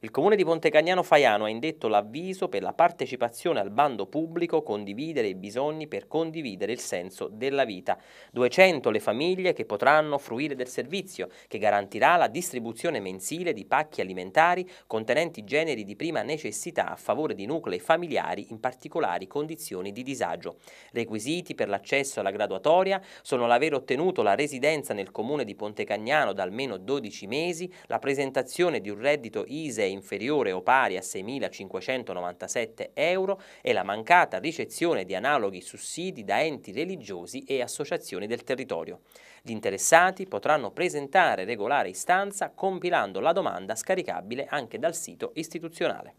Il comune di Pontecagnano Faiano ha indetto l'avviso per la partecipazione al bando pubblico Condividere i bisogni per condividere il senso della vita. 200 le famiglie che potranno fruire del servizio, che garantirà la distribuzione mensile di pacchi alimentari contenenti generi di prima necessità a favore di nuclei familiari in particolari condizioni di disagio. Requisiti per l'accesso alla graduatoria sono l'aver ottenuto la residenza nel comune di Pontecagnano da almeno 12 mesi, la presentazione di un reddito ISE inferiore o pari a 6.597 euro e la mancata ricezione di analoghi sussidi da enti religiosi e associazioni del territorio. Gli interessati potranno presentare regolare istanza compilando la domanda scaricabile anche dal sito istituzionale.